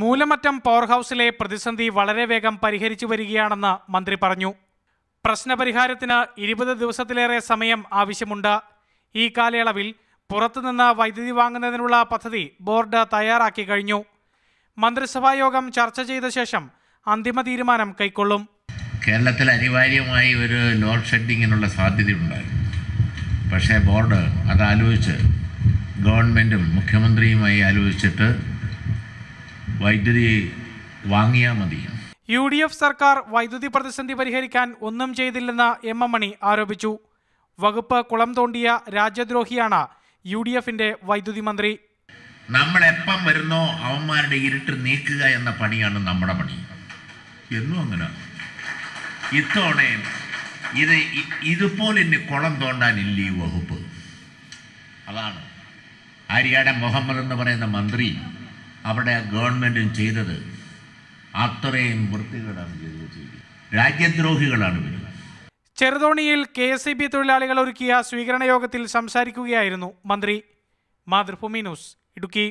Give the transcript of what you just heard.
Moolamattom power ഹൗസിലെ പ്രതിസന്ധി വളരെ വേഗം പരിഹരിച്ചു വരികയാണെന്ന് മന്ത്രി പറഞ്ഞു പ്രശ്നപരിഹാരത്തിന് ഇരുപത് ദിവസത്തിലേറെ സമയം ആവശ്യമുണ്ട് ഈ കാലയളവിൽ പുറത്തുനിന്ന് വൈദ്യുതി വാങ്ങുന്നതിനുള്ള പദ്ധതി ബോർഡ് തയ്യാറാക്കി കഴിഞ്ഞു മന്ത്രിസഭായോഗം ചർച്ച ചെയ്ത ശേഷം അന്തിമ തീരുമാനം കൈക്കൊള്ളും കേരളത്തിൽ അനിവാര്യമായി ഒരു ലോഡ് ഷെഡിങ്ങിനുള്ള സാധ്യതയുണ്ടായിരുന്നു പക്ഷേ ബോർഡ് അത് ആലോചിച്ച് ഗവൺമെൻറ്റും മുഖ്യമന്ത്രിയുമായി ആലോചിച്ചിട്ട് വൈദ്യുതി വാങ്ങിയാൽ മതി യു ഡി എഫ് സർക്കാർ വൈദ്യുതി പ്രതിസന്ധി പരിഹരിക്കാൻ ഒന്നും ചെയ്തില്ലെന്ന് എം എം മണി ആരോപിച്ചു വകുപ്പ് കുളം തോണ്ടിയ രാജ്യദ്രോഹിയാണ് യു ഡി എഫിന്റെ വൈദ്യുതി മന്ത്രി നമ്മൾ എപ്പം വരുന്നോ അവന്മാരുടെ ഇരുട്ട് നീക്കുക എന്ന പണിയാണ് നമ്മുടെ പണി എന്നും അങ്ങനെ ഇത്തവണ ഇത് ഇതുപോലെ ഇനി കുളം തോണ്ടാനില്ല ഈ വകുപ്പ് അതാണ് ആര്യാടെ മുഹമ്മദ് എന്ന് പറയുന്ന മന്ത്രി അവിടെ ഗവൺമെൻറ്റും ചെയ്തത് അത്രയും വൃത്തികളാണ് ചെയ്തത് രാജ്യദ്രോഹികളാണ് ഇവർ ചെറുതോണിയിൽ കെ എസ് ഇ ബി തൊഴിലാളികൾ ഒരുക്കിയ സ്വീകരണ യോഗത്തിൽ സംസാരിക്കുകയായിരുന്നു മന്ത്രി മാതൃഭൂമി ന്യൂസ് ഇടുക്കി